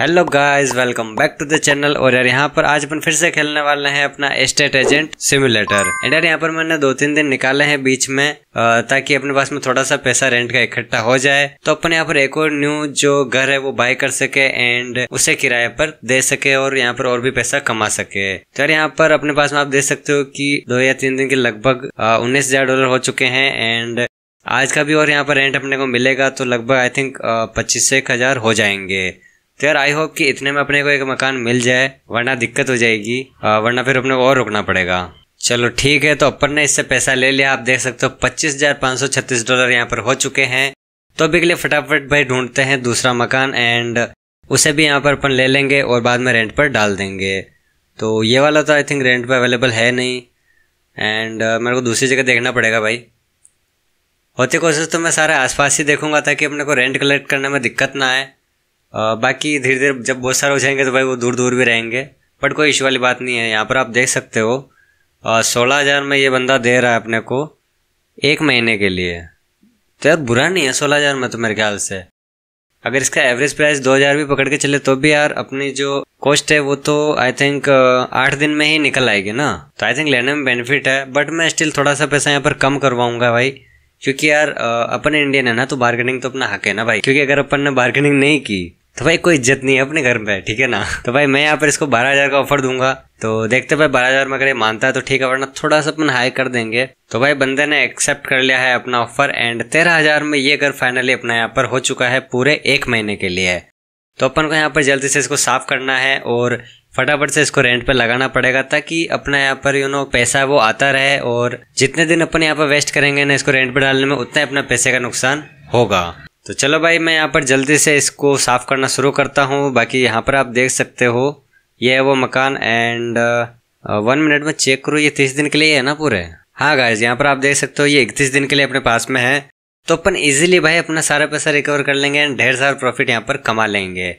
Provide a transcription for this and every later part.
hello guys welcome back to the channel और यार यहाँ पर आज अपन फिर से खेलने वाले हैं अपना एस्टेट एजेंट सिमुलेटर एंड यार यहाँ पर मैंने दो तीन दिन निकाले हैं बीच में ताकि अपने पास में थोड़ा सा पैसा रेंट का इकट्ठा हो जाए तो अपन यहाँ पर एक और न्यू जो घर है वो बाय कर सके एंड उसे किराए पर दे सके और यहाँ पर और भी पैसा कमा सके तो यार यहाँ पर अपने पास में आप देख सकते हो की दो या तीन दिन के लगभग उन्नीस हजार डॉलर हो चुके हैं एंड आज का भी और यहाँ पर रेंट अपने को मिलेगा तो लगभग आई थिंक पच्चीस एक हजार हो जाएंगे तो यार आई होप कि इतने में अपने को एक मकान मिल जाए वरना दिक्कत हो जाएगी वरना फिर अपने को और रुकना पड़ेगा चलो ठीक है तो अपन ने इससे पैसा ले लिया आप देख सकते हो पच्चीस हजार पाँच सौ छत्तीस डॉलर यहाँ पर हो चुके हैं तो अभी के लिए फटाफट भाई ढूंढते हैं दूसरा मकान एंड उसे भी यहाँ पर अपन ले लेंगे और बाद में रेंट पर डाल देंगे तो ये वाला तो आई थिंक रेंट पर अवेलेबल है नहीं एंड मेरे को दूसरी जगह देखना पड़ेगा भाई होती कोशिश तो मैं सारे आसपास ही देखूंगा ताकि अपने को रेंट कलेक्ट करने में दिक्कत ना आए बाकी धीरे धीरे जब बहुत सारे हो जाएंगे तो भाई वो दूर दूर भी रहेंगे बट कोई इशू वाली बात नहीं है यहाँ पर आप देख सकते हो सोलह हज़ार में ये बंदा दे रहा है अपने को एक महीने के लिए तो यार बुरा नहीं है सोलह हज़ार में तो मेरे ख्याल से अगर इसका एवरेज प्राइस दो हज़ार भी पकड़ के चले तो भी यार अपनी जो कॉस्ट है वो तो आई थिंक आठ दिन में ही निकल आएगी ना तो आई थिंक लेने में बेनिफिट है बट मैं स्टिल थोड़ा सा पैसा यहाँ पर कम करवाऊंगा भाई क्योंकि यार अपन इंडियन है ना तो बार्गेनिंग तो अपना हक है ना भाई क्योंकि अगर अपन ने बार्गेनिंग नहीं की तो भाई कोई इज्जत नहीं है अपने घर में ठीक है ना तो भाई मैं यहाँ पर इसको बारह हजार का ऑफर दूंगा तो देखते भाई बारह हजार में अगर ये मानता है तो ठीक है वरना थोड़ा सा अपन हाई कर देंगे तो भाई बंदे ने एक्सेप्ट कर लिया है अपना ऑफर एंड तेरह हजार में ये घर फाइनली अपना यहाँ पर हो चुका है पूरे एक महीने के लिए तो अपन को यहाँ पर जल्दी से इसको साफ करना है और फटाफट से इसको रेंट पे लगाना पड़ेगा ताकि अपना यहाँ पर यू नो पैसा वो आता रहे और जितने दिन अपन यहाँ पर वेस्ट करेंगे ना इसको रेंट पे डालने में उतना अपना पैसे का नुकसान होगा तो चलो भाई मैं यहाँ पर जल्दी से इसको साफ़ करना शुरू करता हूँ बाकी यहाँ पर आप देख सकते हो ये है वो मकान एंड वन मिनट में चेक करो ये तीस दिन के लिए है ना पूरे हाँ गाइज यहाँ पर आप देख सकते हो ये इकतीस दिन के लिए अपने पास में है तो अपन इजीली भाई अपना सारा पैसा रिकवर कर लेंगे एंड ढेर सारा प्रॉफिट यहाँ पर कमा लेंगे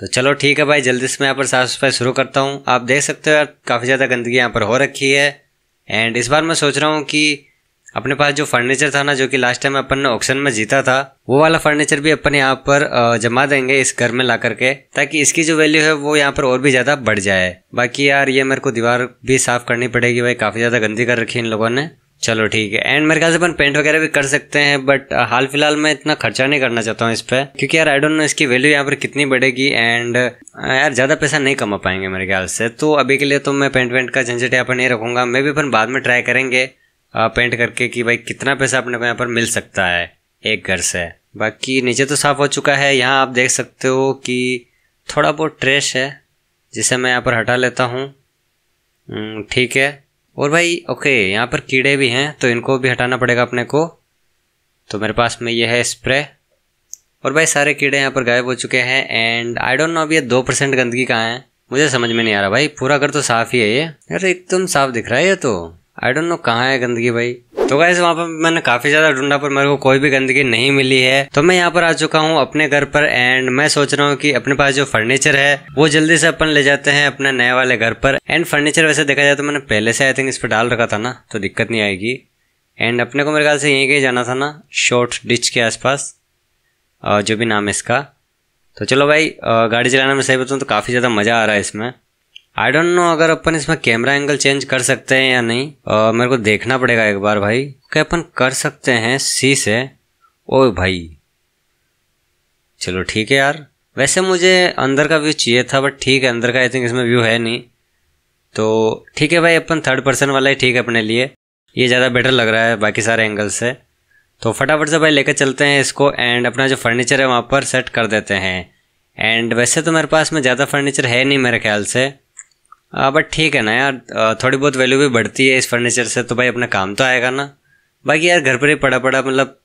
तो चलो ठीक है भाई जल्दी से मैं यहाँ पर साफ सफाई शुरू करता हूँ आप देख सकते हो यार काफ़ी ज़्यादा गंदगी यहाँ पर हो रखी है एंड इस बार मैं सोच रहा हूँ कि अपने पास जो फर्नीचर था ना जो कि लास्ट टाइम अपन ने ऑप्शन में जीता था वो वाला फर्नीचर भी अपन यहाँ पर जमा देंगे इस घर में ला करके ताकि इसकी जो वैल्यू है वो यहाँ पर और भी ज़्यादा बढ़ जाए बाकी यार ये मेरे को दीवार भी साफ़ करनी पड़ेगी भाई काफ़ी ज़्यादा गंदी कर रखी है इन लोगों ने चलो ठीक है एंड मेरे ख्याल से अपन पेंट वगैरह भी कर सकते हैं बट हाल फिलहाल मैं इतना खर्चा नहीं करना चाहता हूँ इस पर क्योंकि यार आई डोंट नो इसकी वैल्यू यहाँ पर कितनी बढ़ेगी एंड यार ज़्यादा पैसा नहीं कमा पाएंगे मेरे ख्याल से तो अभी के लिए तो मैं पेंट वेंट का झंझट यहाँ पर नहीं रखूंगा मैं भी अपन बाद में ट्राई करेंगे पेंट करके कि भाई कितना पैसा अपने को यहाँ पर मिल सकता है एक घर से बाकी नीचे तो साफ़ हो चुका है यहाँ आप देख सकते हो कि थोड़ा बहुत ट्रेश है जिसे मैं यहाँ पर हटा लेता हूँ हम्म, ठीक है और भाई ओके यहाँ पर कीड़े भी हैं तो इनको भी हटाना पड़ेगा अपने को तो मेरे पास में ये है स्प्रे और भाई सारे कीड़े यहाँ पर गायब हो चुके हैं एंड आई डोंट नो अब ये दो परसेंट गंदगी कहाँ है मुझे समझ में नहीं आ रहा भाई पूरा घर तो साफ़ ही है ये अरे एकदम साफ दिख रहा है ये तो आई डोंट नो कहाँ है गंदगी भाई तो गाइस वहाँ पर मैंने काफ़ी ज़्यादा ढूंढा पर मेरे को कोई भी गंदगी नहीं मिली है तो मैं यहाँ पर आ चुका हूँ अपने घर पर एंड मैं सोच रहा हूँ कि अपने पास जो फर्नीचर है वो जल्दी से अपन ले जाते हैं अपने नए वाले घर पर एंड फर्नीचर वैसे देखा जाए तो मैंने पहले से आई थिंक इस पर डाल रखा था ना तो दिक्कत नहीं आएगी एंड अपने को मेरे ख्याल से यहीं कहीं जाना था ना शॉर्ट डिच के आसपास जो भी नाम है इसका तो चलो भाई गाड़ी चलाने में सही बताऊँ तो काफ़ी ज़्यादा मज़ा आ रहा है इसमें आई डोंट नो अगर अपन इसमें कैमरा एंगल चेंज कर सकते हैं या नहीं आ, मेरे को देखना पड़ेगा एक बार भाई क्या अपन कर सकते हैं सी से ओ भाई चलो ठीक है यार वैसे मुझे अंदर का व्यू चाहिए था बट ठीक है अंदर का आई थिंक इसमें व्यू है नहीं तो ठीक है भाई अपन थर्ड पर्सन वाला ही ठीक है अपने लिए ये ज़्यादा बेटर लग रहा है बाकी सारे एंगल से तो फटाफट से भाई लेकर चलते हैं इसको एंड अपना जो फर्नीचर है वहाँ पर सेट कर देते हैं एंड वैसे तो मेरे पास में ज़्यादा फर्नीचर है नहीं मेरे ख्याल से बट हाँ, ठीक है ना यार थोड़ी बहुत वैल्यू भी बढ़ती है इस फर्नीचर से तो भाई अपना काम तो आएगा ना बाकी यार घर पर ही पड़ा पड़ा मतलब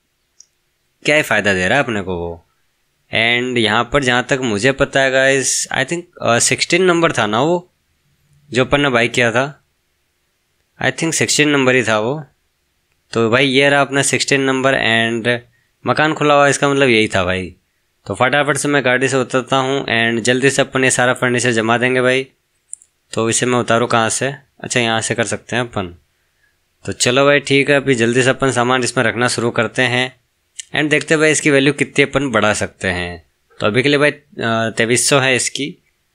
क्या ही फ़ायदा दे रहा है अपने को वो एंड यहाँ पर जहाँ तक मुझे पता है guys I think sixteen number था ना वो जो अपन ने बाई किया था आई थिंक सिक्सटीन नंबर ही था वो तो भाई ये रहा अपना सिक्सटीन नंबर एंड मकान खुला हुआ इसका मतलब यही था भाई तो फटाफट से मैं गाड़ी से उतरता हूँ एंड जल्दी से अपन ये सारा फर्नीचर जमा देंगे भाई तो इसे मैं उतारूँ कहाँ से अच्छा यहाँ से कर सकते हैं अपन तो चलो भाई ठीक है अभी जल्दी से अपन सामान इसमें रखना शुरू करते हैं एंड देखते भाई इसकी वैल्यू कितनी अपन बढ़ा सकते हैं तो अभी के लिए भाई तेईस है इसकी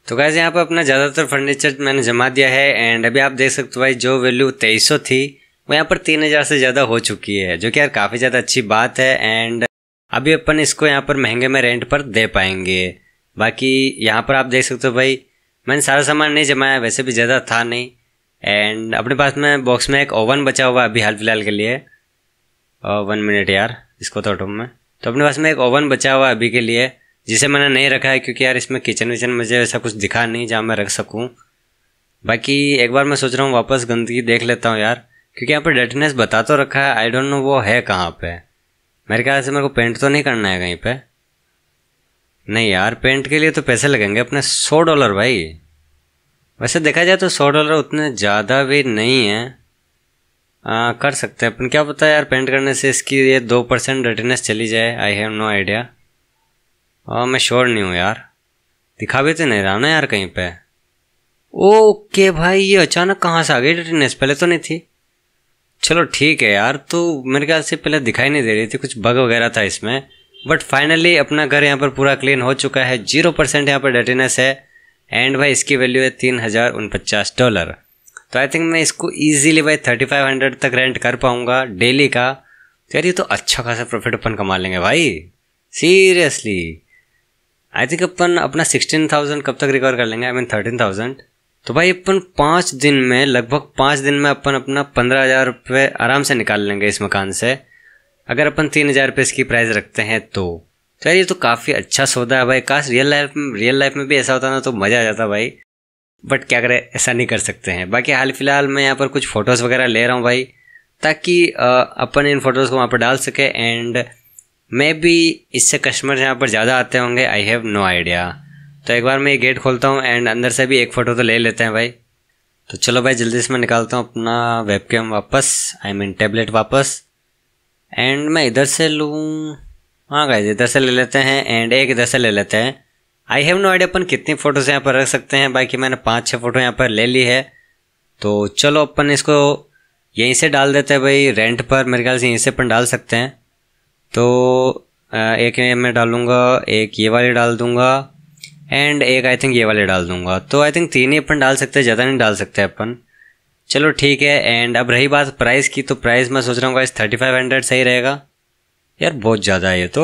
तो कैसे यहाँ पर अपना ज़्यादातर फर्नीचर मैंने जमा दिया है एंड अभी आप देख सकते हो भाई जो वैल्यू तेईस थी वो यहाँ पर तीन हज़ार से ज़्यादा हो चुकी है जो कि यार काफ़ी ज़्यादा अच्छी बात है एंड अभी अपन इसको यहाँ पर महंगे में रेंट पर दे पाएंगे बाकी यहाँ पर आप देख सकते हो भाई मैंने सारा सामान नहीं जमाया वैसे भी ज़्यादा था नहीं एंड अपने पास में बॉक्स में एक ओवन बचा हुआ अभी हाल फिलहाल के लिए वन मिनट यार इसको तो हटो में तो अपने पास में एक ओवन बचा हुआ अभी के लिए जिसे मैंने नहीं रखा है क्योंकि यार इसमें किचन विचन मुझे ऐसा कुछ दिखा नहीं जहाँ मैं रख सकूँ बाकी एक बार मैं सोच रहा हूँ वापस गंदगी देख लेता हूँ यार क्योंकि यहाँ पर डर्टीनेस बता तो रखा है आई डोंट नो वो है कहाँ पे मेरे ख्याल से मेरे को पेंट तो नहीं करना है कहीं पर नहीं यार पेंट के लिए तो पैसे लगेंगे अपने सौ डॉलर भाई वैसे देखा जाए तो सौ डॉलर उतने ज़्यादा भी नहीं है आ, कर सकते हैं अपन क्या पता यार पेंट करने से इसकी ये दो परसेंट रेटिनेस चली जाए आई हैव नो आइडिया और मैं श्योर नहीं हूँ यार दिखा भी तो नहीं रहा ना यार कहीं पे ओके भाई ये अचानक कहाँ से आ गई रेटिनेस पहले तो नहीं थी चलो ठीक है यार तो मेरे ख्याल से पहले दिखाई नहीं दे रही थी कुछ बग वगैरह था इसमें बट फाइनली अपना घर यहाँ पर पूरा क्लीन हो चुका है जीरो परसेंट यहाँ पर डेटिनेस है एंड भाई इसकी वैल्यू है तीन हज़ार उनपचास डॉलर तो आई थिंक मैं इसको इजीली भाई थर्टी फाइव हंड्रेड तक रेंट कर पाऊंगा डेली का तो यार ये तो अच्छा खासा प्रॉफिट अपन कमा लेंगे भाई सीरियसली आई थिंक अपन अपना सिक्सटीन थाउजेंड कब तक रिकवर कर लेंगे आई मीन थर्टीन थाउजेंड तो भाई अपन पाँच दिन में लगभग पाँच दिन में अपन अपना पंद्रह हज़ार रुपये आराम से निकाल लेंगे इस मकान से अगर अपन तीन हज़ार रुपये इसकी प्राइस रखते हैं तो।, तो यार ये तो काफ़ी अच्छा सौदा है भाई काश रियल लाइफ में रियल लाइफ में भी ऐसा होता ना तो मज़ा आ जाता भाई बट क्या करें ऐसा नहीं कर सकते हैं बाकी हाल फिलहाल मैं यहाँ पर कुछ फ़ोटोज़ वगैरह ले रहा हूँ भाई ताकि अपन इन फ़ोटोज़ को वहाँ पर डाल सके एंड मे भी इससे कस्टमर यहाँ पर ज़्यादा आते होंगे आई हैव नो आइडिया तो एक बार मैं ये गेट खोलता हूँ एंड अंदर से भी एक फ़ोटो तो ले लेते हैं भाई तो चलो भाई जल्दी से मैं निकालता हूँ अपना वेबकैम वापस आई मीन टेबलेट वापस एंड मैं इधर से लूँ हाँ गाइज इधर से ले लेते हैं एंड एक इधर से ले लेते हैं आई हैव नो आइडिया अपन कितनी फ़ोटोज़ यहाँ पर रख सकते हैं बाकी मैंने पाँच छः फ़ोटो यहाँ पर ले ली है तो चलो अपन इसको यहीं से डाल देते हैं भाई रेंट पर मेरे ख्याल से यहीं से अपन डाल सकते हैं तो एक मैं डालूँगा एक ये वाली डाल दूँगा एंड एक आई थिंक ये वाले डाल दूंगा तो आई थिंक तीन ही अपन डाल सकते हैं ज़्यादा नहीं डाल सकते अपन चलो ठीक है एंड अब रही बात प्राइस की तो प्राइस मैं सोच रहा हूँ इस थर्टी फाइव हंड्रेड सही रहेगा यार बहुत ज़्यादा है ये तो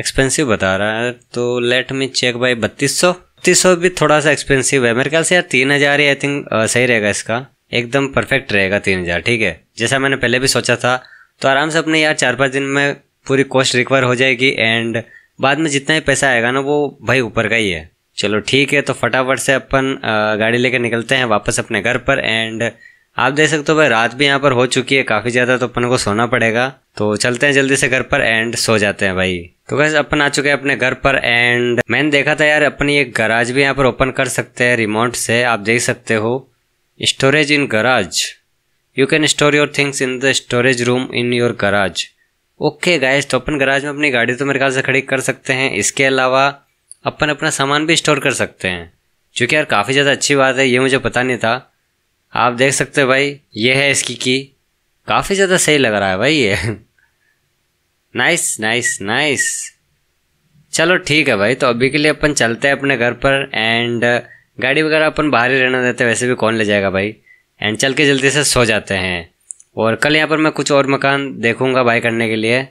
एक्सपेंसिव बता रहा है तो लेट मी चेक बाई बत्तीस सौ बत्तीस सौ भी थोड़ा सा एक्सपेंसिव है मेरे ख्याल से यार तीन हज़ार ही आई थिंक सही रहेगा इसका एकदम परफेक्ट रहेगा तीन हज़ार ठीक है जैसा मैंने पहले भी सोचा था तो आराम से अपने यार चार पाँच दिन में पूरी कॉस्ट रिकवर हो जाएगी एंड बाद में जितना ही पैसा आएगा ना वो भाई ऊपर का ही है चलो ठीक है तो फटाफट से अपन गाड़ी लेकर निकलते हैं वापस अपने घर पर एंड आप देख सकते हो भाई रात भी यहाँ पर हो चुकी है काफ़ी ज़्यादा तो अपन को सोना पड़ेगा तो चलते हैं जल्दी से घर पर एंड सो जाते हैं भाई तो गैस अपन आ चुके हैं अपने घर पर एंड मैंने देखा था यार अपन ये गराज भी यहाँ पर ओपन कर सकते हैं रिमोट से आप देख सकते हो storage in garage you can store your things in the storage room in your garage okay guys तो अपन गराज में अपनी गाड़ी तो मेरे ख्याल से खड़ी कर सकते हैं इसके अलावा अपन अपना सामान भी स्टोर कर सकते हैं जो कि यार काफ़ी ज़्यादा अच्छी बात है ये मुझे पता नहीं था आप देख सकते हो भाई ये है इसकी की काफ़ी ज़्यादा सही लग रहा है भाई ये नाइस नाइस नाइस चलो ठीक है भाई तो अभी के लिए अपन चलते हैं अपने घर पर एंड uh, गाड़ी वगैरह अपन बाहर ही रहने देते वैसे भी कौन ले जाएगा भाई एंड चल के जल्दी से सो जाते हैं और कल यहाँ पर मैं कुछ और मकान देखूँगा बाई करने के लिए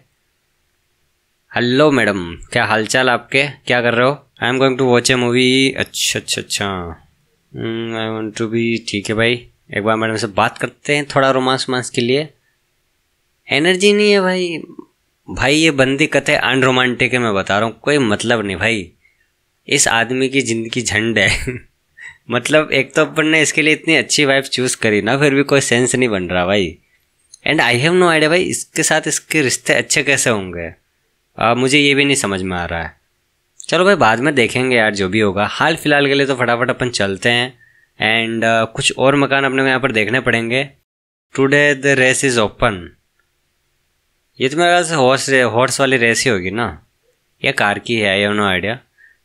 हेलो मैडम क्या हालचाल आपके क्या कर रहे हो I am going to watch a movie अच्छा अच्छा अच्छा आई वॉन्ट टू बी ठीक है भाई एक बार मैडम से बात करते हैं थोड़ा रोमांस वोमांस के लिए एनर्जी नहीं है भाई भाई ये बंदी कथे अनरोमांटिक है मैं बता रहा हूँ कोई मतलब नहीं भाई इस आदमी की ज़िंदगी झंड है मतलब एक तो अपन ने इसके लिए इतनी अच्छी वाइफ चूज़ करी ना फिर भी कोई सेंस नहीं बन रहा भाई and I have no idea भाई इसके साथ इसके रिश्ते अच्छे कैसे होंगे आ, मुझे ये भी नहीं समझ में आ रहा है चलो भाई बाद में देखेंगे यार जो भी होगा हाल फिलहाल के लिए तो फटाफट अपन चलते हैं एंड uh, कुछ और मकान अपने को यहाँ पर देखने पड़ेंगे today the race is open ये तो मेरे ख्याल से हॉर्स हॉर्स वाली रेस ही होगी ना या कार की है आई नो आइडिया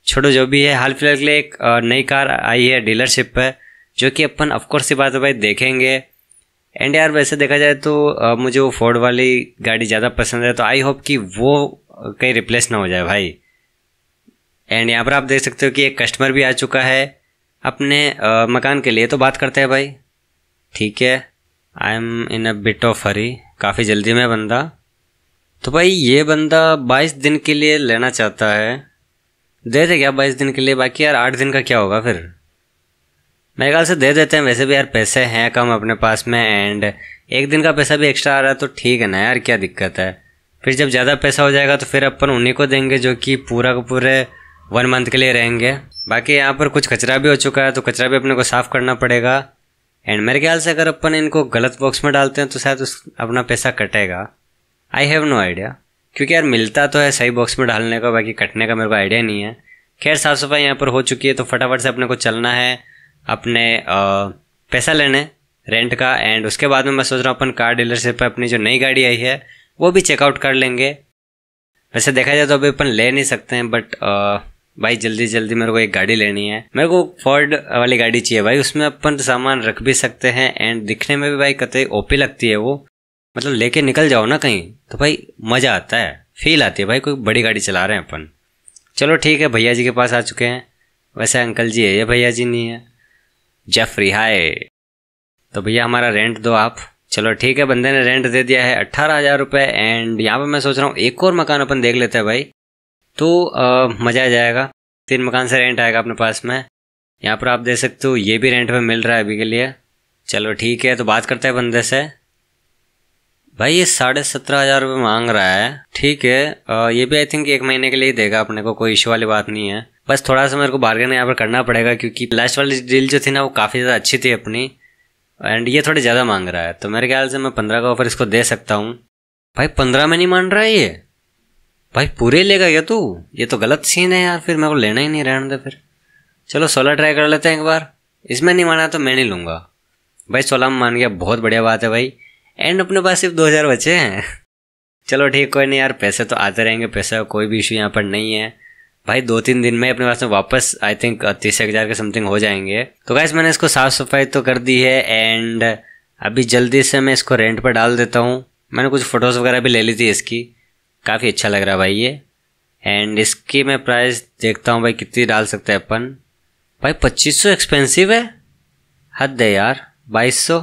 छोड़ो जो भी है हाल फिलहाल के लिए एक uh, नई कार आई है डीलरशिप पर जो कि अपन ऑफकोर्स ये बात है भाई देखेंगे एंड यार वैसे देखा जाए तो uh, मुझे वो फोर्ड वाली गाड़ी ज़्यादा पसंद है तो आई होप कि वो कहीं रिप्लेस ना हो जाए भाई एंड यहाँ पर आप देख सकते हो कि एक कस्टमर भी आ चुका है अपने आ, मकान के लिए तो बात करते हैं भाई ठीक है I am in a bit of hurry काफ़ी जल्दी में बंदा तो भाई ये बंदा बाईस दिन के लिए लेना चाहता है दे दे क्या बाईस दिन के लिए बाकी यार आठ दिन का क्या होगा फिर मेरे ख्याल से दे देते हैं वैसे भी यार पैसे हैं कम अपने पास में एंड एक दिन का पैसा भी एक्स्ट्रा आ रहा है तो ठीक है ना यार क्या दिक्कत है फिर जब ज़्यादा पैसा हो जाएगा तो फिर अपन उन्हीं को देंगे जो कि पूरा का पूरे वन मंथ के लिए रहेंगे बाकी यहाँ पर कुछ कचरा भी हो चुका है तो कचरा भी अपने को साफ़ करना पड़ेगा एंड मेरे ख्याल से अगर अपन इनको गलत बॉक्स में डालते हैं तो शायद उस अपना पैसा कटेगा आई हैव नो आइडिया क्योंकि यार मिलता तो है सही बॉक्स में डालने का बाकी कटने का मेरे को आइडिया नहीं है खैर साफ़ सफाई यहाँ पर हो चुकी है तो फटाफट से अपने को चलना है अपने आ, पैसा लेने रेंट का एंड उसके बाद में मैं सोच रहा हूँ अपन कार डीलरशिप पर अपनी जो नई गाड़ी आई है वो भी चेकआउट कर लेंगे वैसे देखा जाए तो अभी अपन ले नहीं सकते हैं बट भाई जल्दी जल्दी मेरे को एक गाड़ी लेनी है मेरे को फोर्ड वाली गाड़ी चाहिए भाई उसमें अपन सामान रख भी सकते हैं एंड दिखने में भी भाई कतई ओपी लगती है वो मतलब लेके निकल जाओ ना कहीं तो भाई मज़ा आता है फील आती है भाई कोई बड़ी गाड़ी चला रहे हैं अपन चलो ठीक है भैया जी के पास आ चुके हैं वैसे अंकल जी है ये भैया जी नहीं है जेफरी रिहाय तो भैया हमारा रेंट दो आप चलो ठीक है बंदे ने रेंट दे दिया है अट्ठारह हज़ार रुपये एंड यहाँ पर मैं सोच रहा हूँ एक और मकान अपन देख लेते हैं भाई तो आ, मज़ा आ जाएगा तीन मकान से रेंट आएगा अपने पास में यहाँ पर आप देख सकते हो ये भी रेंट पे मिल रहा है अभी के लिए चलो ठीक है तो बात करते हैं बंदे से भाई ये साढ़े सत्रह हज़ार रुपये मांग रहा है ठीक है आ, ये भी आई थिंक एक महीने के लिए ही देगा अपने को कोई इशू वाली बात नहीं है बस थोड़ा सा मेरे को बार्गेन यहाँ पर करना पड़ेगा क्योंकि लास्ट वाली डील जो थी ना वो काफ़ी ज़्यादा अच्छी थी अपनी एंड ये थोड़े ज़्यादा मांग रहा है तो मेरे ख्याल से मैं पंद्रह का ऑफर इसको दे सकता हूँ भाई पंद्रह में नहीं मान रहा है ये भाई पूरे लेगा ये तू ये तो गलत सीन है यार फिर मेरे को लेना ही नहीं रहने दे फिर चलो सोलह ट्राई कर लेते हैं एक बार इसमें नहीं माना तो मैं नहीं लूँगा भाई सोलह में मान गया बहुत बढ़िया बात है भाई एंड अपने पास सिर्फ दो हज़ार बचे हैं चलो ठीक कोई नहीं यार पैसे तो आते रहेंगे पैसे का कोई भी इशू यहाँ पर नहीं है भाई दो तीन दिन में अपने पास में वापस आई थिंक तीस हजार के समथिंग हो जाएंगे तो गैस मैंने इसको साफ सफाई तो कर दी है एंड अभी जल्दी से मैं इसको रेंट पर डाल देता हूँ मैंने कुछ फ़ोटोज़ वगैरह भी ले ली थी इसकी काफ़ी अच्छा लग रहा है भाई ये एंड इसकी मैं प्राइस देखता हूँ भाई कितनी डाल सकते हैं अपन भाई पच्चीस सौ एक्सपेंसिव है हद है यार बाईस सौ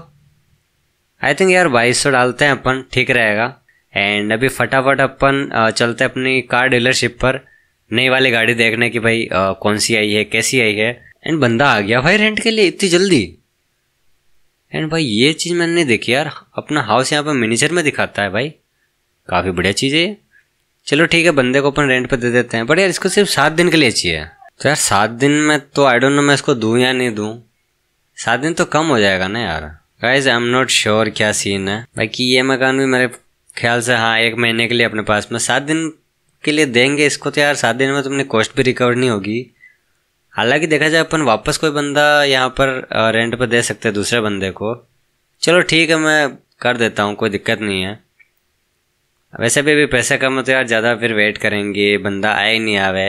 आई थिंक यार बाईस सौ डालते हैं अपन ठीक रहेगा एंड अभी फटाफट अपन चलते हैं अपनी कार डीलरशिप पर नई वाली गाड़ी देखने की भाई आ, कौन सी आई है कैसी आई है एंड बंदा आ गया भाई रेंट के लिए इतनी जल्दी एंड भाई ये चीज़ मैंने नहीं देखी यार अपना हाउस यहाँ पर मिनीचर में दिखाता है भाई काफ़ी बढ़िया चीज़ है चलो ठीक है बंदे को अपन रेंट पर दे देते हैं बट यार इसको सिर्फ सात दिन के लिए चाहिए तो यार सात दिन में तो आई डोंट नो मैं इसको दूँ या नहीं दूँ सात दिन तो कम हो जाएगा ना यार guys I am not sure क्या सीन है बाकी ये मकान भी मेरे ख्याल से हाँ एक महीने के लिए अपने पास में सात दिन के लिए देंगे इसको तो यार सात दिन में तुमने कॉस्ट भी रिकवर नहीं होगी हालांकि देखा जाए अपन वापस कोई बंदा यहाँ पर रेंट पर दे सकते दूसरे बंदे को चलो ठीक है मैं कर देता हूँ कोई दिक्कत नहीं है वैसे भी अभी पैसा कम मतलब हो तो यार ज़्यादा फिर वेट करेंगे बंदा आए नहीं आवे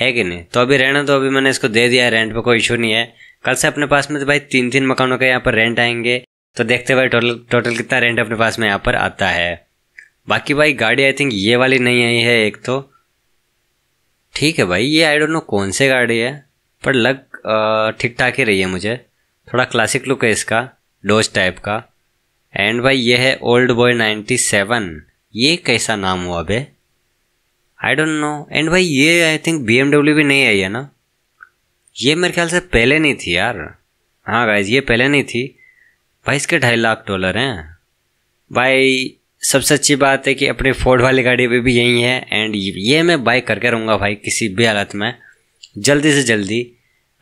है कि नहीं तो अभी रहना तो अभी मैंने इसको दे दिया है रेंट पर कोई इशू नहीं है कल से अपने पास में तो भाई तीन तीन मकानों के यहाँ पर रेंट आएंगे तो देखते भाई टोटल टोटल कितना रेंट अपने पास में यहाँ पर आता है बाकी भाई गाड़ी आई थिंक ये वाली नहीं आई है एक तो ठीक है भाई ये आई डोंट नो कौन से गाड़ी है पर लग ठीक ठाक ही रही है मुझे थोड़ा क्लासिक लुक है इसका डोज टाइप का एंड भाई ये है ओल्ड बॉय नाइन्टी सेवन ये कैसा नाम हुआ बे आई डोंट नो एंड भाई ये आई थिंक बी भी नहीं आई है ना ये मेरे ख्याल से पहले नहीं थी यार हाँ गाइज ये पहले नहीं थी भाई इसके ढाई लाख डॉलर हैं भाई सबसे अच्छी बात है कि अपने फोर्ड वाली गाड़ी पे भी यही है एंड ये मैं बाइक करके रहूँगा भाई किसी भी हालत में जल्दी से जल्दी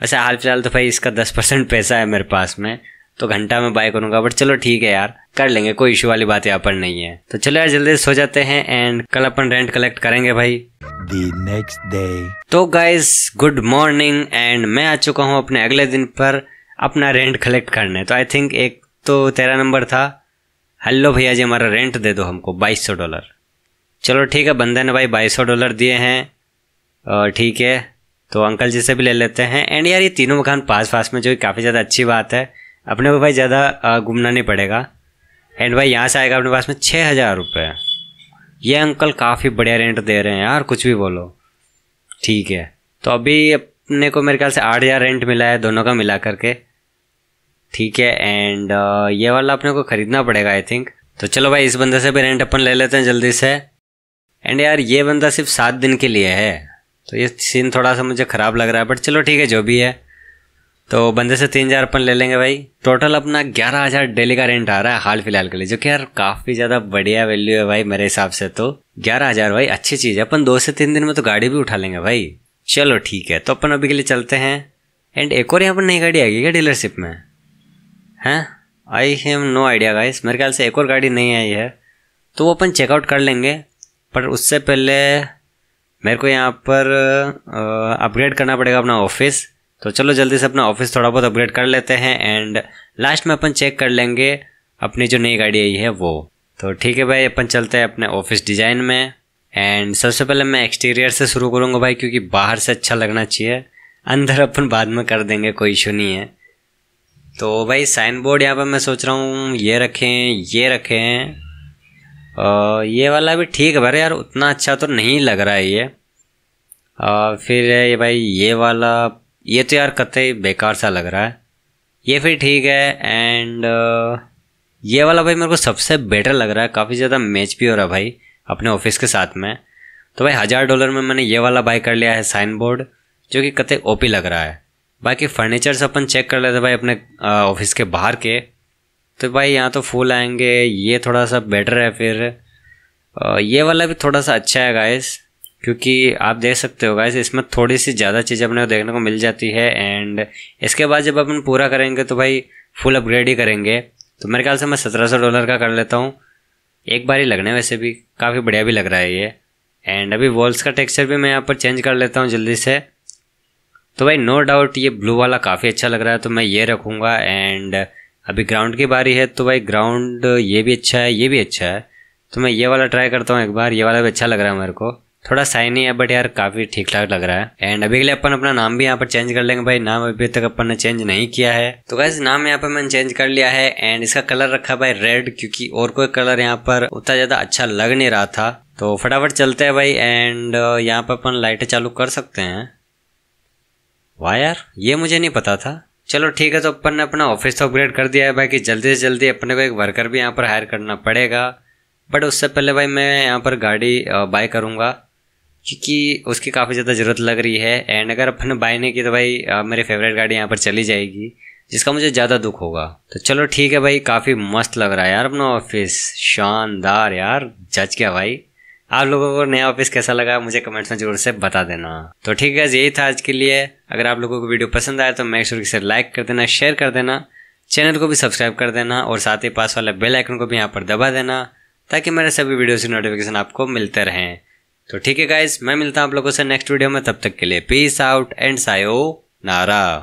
वैसे हाल फिलहाल तो भाई इसका दस परसेंट पैसा है मेरे पास में तो घंटा में बाय करूँगा बट चलो ठीक है यार कर लेंगे कोई इशू वाली बात यहाँ पर नहीं है तो चलो यार जल्दी सो जाते हैं एंड कल अपन रेंट कलेक्ट करेंगे भाई दी नेक्स्ट डे तो गाइज गुड मॉर्निंग एंड मैं आ चुका हूँ अपने अगले दिन पर अपना रेंट कलेक्ट करने तो आई थिंक एक तो तेरह नंबर था हेलो भैया जी हमारा रेंट दे दो हमको बाईस सौ डॉलर चलो ठीक है बंदे ने भाई बाईस सौ डॉलर दिए हैं ठीक है तो अंकल जी से भी ले लेते हैं एंड यार ये तीनों मकान पास पास में जो काफ़ी ज़्यादा अच्छी बात है अपने को भाई ज़्यादा घूमना नहीं पड़ेगा एंड भाई यहाँ से आएगा अपने पास में छः हज़ार रुपये ये अंकल काफ़ी बढ़िया रेंट दे रहे हैं यार कुछ भी बोलो ठीक है तो अभी अपने को मेरे ख्याल से आठ हज़ार रेंट मिला है दोनों का मिला करके ठीक है एंड uh, ये वाला अपने को ख़रीदना पड़ेगा आई थिंक तो चलो भाई इस बंदे से भी रेंट अपन ले लेते हैं जल्दी से एंड यार ये बंदा सिर्फ सात दिन के लिए है तो ये सीन थोड़ा सा मुझे ख़राब लग रहा है बट चलो ठीक है जो भी है तो बंदे से तीन हज़ार अपन ले लेंगे भाई टोटल अपना ग्यारह हज़ार डेली का रेंट आ रहा है हाल फिलहाल के लिए जो कि यार काफ़ी ज़्यादा बढ़िया वैल्यू है भाई मेरे हिसाब से तो ग्यारह हज़ार भाई अच्छी चीज़ है अपन दो से तीन दिन में तो गाड़ी भी उठा लेंगे भाई चलो ठीक है तो अपन अभी के लिए चलते हैं एंड एक और यहाँ पर नई गाड़ी आएगी क्या डीलरशिप में हैं I have no idea guys मेरे ख्याल से एक और गाड़ी नहीं आई है तो वो अपन चेकआउट कर लेंगे पर उससे पहले मेरे को यहाँ पर अपग्रेड करना पड़ेगा अपना ऑफिस तो चलो जल्दी से अपना ऑफिस थोड़ा बहुत अपग्रेड कर लेते हैं एंड लास्ट में अपन चेक कर लेंगे अपनी जो नई गाड़ी आई है वो तो ठीक है भाई अपन चलते हैं अपने ऑफिस डिज़ाइन में एंड सबसे पहले मैं एक्सटीरियर से शुरू करूँगा भाई क्योंकि बाहर से अच्छा लगना चाहिए अंदर अपन बाद में कर देंगे कोई इशू नहीं है तो भाई साइन बोर्ड यहाँ पर मैं सोच रहा हूँ ये रखें ये रखें ये वाला भी ठीक है भाई यार उतना अच्छा तो नहीं लग रहा है ये आ, फिर ये भाई ये वाला ये तो यार कतई बेकार सा लग रहा है ये फिर ठीक है एंड ये वाला भाई मेरे को सबसे बेटर लग रहा है काफ़ी ज़्यादा मैच भी हो रहा है भाई अपने ऑफिस के साथ में तो भाई हज़ार डॉलर में मैंने ये वाला बाई कर लिया है साइन बोर्ड जो कि कतई ओपी लग रहा है बाकी फर्नीचर्स अपन चेक कर लेते भाई अपने ऑफिस के बाहर के तो भाई यहाँ तो फूल आएंगे ये थोड़ा सा बेटर है फिर ये वाला भी थोड़ा सा अच्छा है गाइस क्योंकि आप देख सकते हो गाइस इसमें थोड़ी सी ज़्यादा चीज़ अपने को देखने को मिल जाती है एंड इसके बाद जब अपन पूरा करेंगे तो भाई फुल अपग्रेड ही करेंगे तो मेरे ख्याल से मैं सत्रह सौ डॉलर का कर लेता हूँ एक बार ही लगने वैसे भी काफ़ी बढ़िया भी लग रहा है ये एंड अभी वॉल्स का टेक्सचर भी मैं यहाँ पर चेंज कर लेता हूँ जल्दी से तो भाई नो डाउट ये ब्लू वाला काफ़ी अच्छा लग रहा है तो मैं ये रखूँगा एंड अभी ग्राउंड की बारी है तो भाई ग्राउंड ये भी अच्छा है ये भी अच्छा है तो मैं ये वाला ट्राई करता हूँ एक बार ये वाला भी अच्छा लग रहा है मेरे को थोड़ा साइनी है बट यार काफ़ी ठीक ठाक लग रहा है एंड अभी के लिए अपन अपना नाम भी यहाँ पर चेंज कर लेंगे भाई नाम अभी तक अपन ने चेंज नहीं किया है तो वैसे नाम यहाँ पर मैंने चेंज कर लिया है एंड इसका कलर रखा भाई रेड क्योंकि और कोई कलर यहाँ पर उतना ज़्यादा अच्छा लग नहीं रहा था तो फटाफट चलते हैं भाई एंड यहाँ पर अपन लाइटें चालू कर सकते हैं वाह यार ये मुझे नहीं पता था चलो ठीक है तो अपन ने अपना ऑफिस तो अपग्रेड कर दिया है भाई कि जल्दी से जल्दी अपने को एक वर्कर भी यहाँ पर हायर करना पड़ेगा बट उससे पहले भाई मैं यहाँ पर गाड़ी बाय करूँगा क्योंकि उसकी काफ़ी ज़्यादा ज़रूरत लग रही है एंड अगर अपन बाय नहीं की तो भाई मेरी फेवरेट गाड़ी यहाँ पर चली जाएगी जिसका मुझे ज़्यादा दुख होगा तो चलो ठीक है भाई काफ़ी मस्त लग रहा है यार अपना ऑफिस शानदार यार जज क्या भाई आप लोगों को नया ऑफिस कैसा लगा मुझे कमेंट्स में जरूर से बता देना तो ठीक है यही था आज के लिए अगर आप लोगों को वीडियो पसंद आया तो मैं श्योर इसे लाइक कर देना शेयर कर देना चैनल को भी सब्सक्राइब कर देना और साथ ही पास वाला बेल आइकन को भी यहाँ पर दबा देना ताकि मेरे सभी वीडियोस की नोटिफिकेशन आपको मिलते रहें तो ठीक है गाइज मैं मिलता हूँ आप लोगों से नेक्स्ट वीडियो में तब तक के लिए पीस आउट एंड सायो नारा